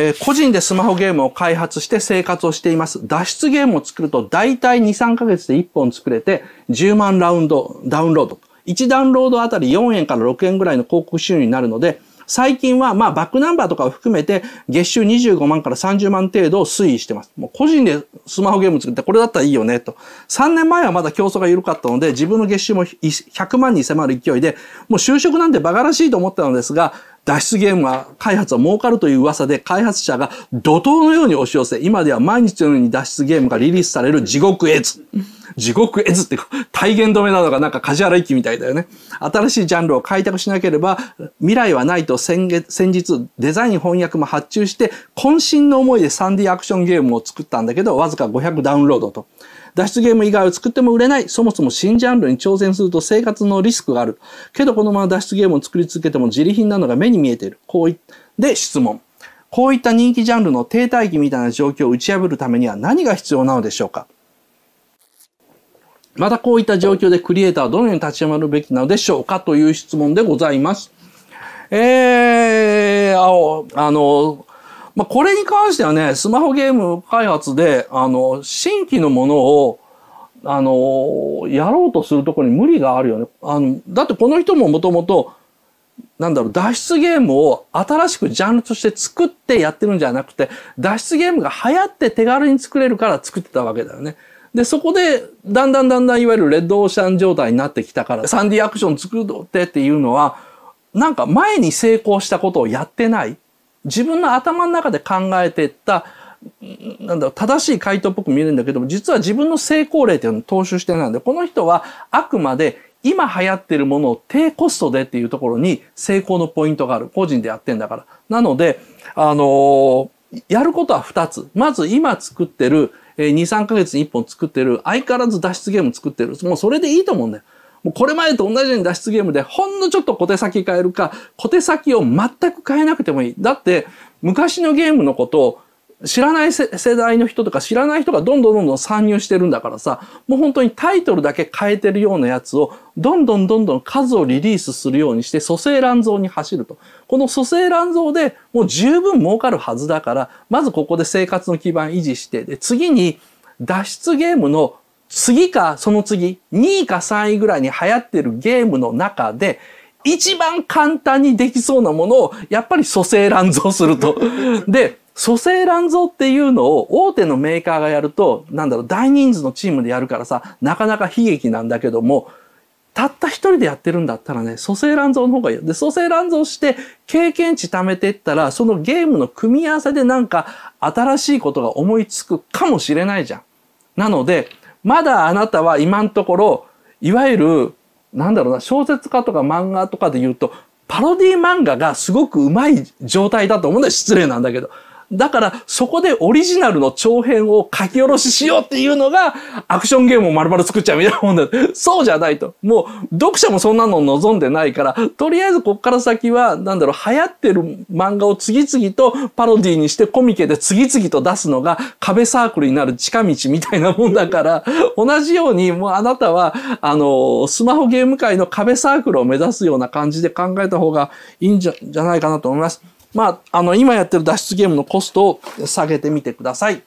えー、個人でスマホゲームを開発して生活をしています。脱出ゲームを作ると大体2、3ヶ月で1本作れて10万ラウンド、ダウンロード。1ダウンロードあたり4円から6円ぐらいの広告収入になるので、最近は、まあ、バックナンバーとかを含めて、月収25万から30万程度を推移してます。もう個人でスマホゲーム作って、これだったらいいよね、と。3年前はまだ競争が緩かったので、自分の月収も100万に迫る勢いで、もう就職なんて馬鹿らしいと思ったのですが、脱出ゲームは開発は儲かるという噂で開発者が怒涛のように押し寄せ、今では毎日のように脱出ゲームがリリースされる地獄絵図。地獄絵図って体現止めなのがなんか梶原一騎みたいだよね。新しいジャンルを開拓しなければ未来はないと先月先日デザイン翻訳も発注して渾身の思いで 3D アクションゲームを作ったんだけどわずか500ダウンロードと。脱出ゲーム以外を作っても売れない。そもそも新ジャンルに挑戦すると生活のリスクがある。けどこのまま脱出ゲームを作り続けても自利品なのが目に見えている。こういで質問。こういった人気ジャンルの停滞期みたいな状況を打ち破るためには何が必要なのでしょうかまたこういった状況でクリエイターはどのように立ちがるべきなのでしょうかという質問でございます。えー、ああの、まあ、これに関してはね、スマホゲーム開発で、あの、新規のものを、あの、やろうとするところに無理があるよね。あの、だってこの人ももともと、なんだろう、脱出ゲームを新しくジャンルとして作ってやってるんじゃなくて、脱出ゲームが流行って手軽に作れるから作ってたわけだよね。で、そこで、だんだんだんだんいわゆるレッドオーシャン状態になってきたから、サンディアクション作ってっていうのは、なんか前に成功したことをやってない。自分の頭の中で考えてった、なんだ正しい回答っぽく見えるんだけども、実は自分の成功例っていうのを踏襲してないんで、この人はあくまで今流行ってるものを低コストでっていうところに成功のポイントがある。個人でやってんだから。なので、あのー、やることは2つ。まず今作ってるえー、2、3ヶ月に1本作ってる、相変わらず脱出ゲーム作ってる。もうそれでいいと思うんだよ。もうこれまでと同じように脱出ゲームで、ほんのちょっと小手先変えるか、小手先を全く変えなくてもいい。だって、昔のゲームのことを知らない世代の人とか知らない人がどんどんどんどん参入してるんだからさ、もう本当にタイトルだけ変えてるようなやつを、どんどんどんどん数をリリースするようにして、蘇生乱造に走ると。この蘇生乱造でもう十分儲かるはずだから、まずここで生活の基盤維持して、で、次に脱出ゲームの次かその次、2位か3位ぐらいに流行ってるゲームの中で、一番簡単にできそうなものを、やっぱり蘇生乱造すると。で、蘇生乱造っていうのを大手のメーカーがやると、なんだろう、大人数のチームでやるからさ、なかなか悲劇なんだけども、たった一人でやってるんだったらね、蘇生乱造の方がいい。で、蘇生乱造して経験値貯めていったら、そのゲームの組み合わせでなんか新しいことが思いつくかもしれないじゃん。なので、まだあなたは今のところ、いわゆる、なんだろうな、小説家とか漫画とかで言うと、パロディ漫画がすごくうまい状態だと思うんだよ。失礼なんだけど。だからそこでオリジナルの長編を書き下ろししようっていうのがアクションゲームを丸々作っちゃうみたいなもんだ。そうじゃないと。もう読者もそんなの望んでないから、とりあえずこっから先は、なんだろう、流行ってる漫画を次々とパロディにしてコミケで次々と出すのが壁サークルになる近道みたいなもんだから、同じようにもうあなたは、あの、スマホゲーム界の壁サークルを目指すような感じで考えた方がいいんじゃないかなと思います。まあ、あの、今やってる脱出ゲームのコストを下げてみてください。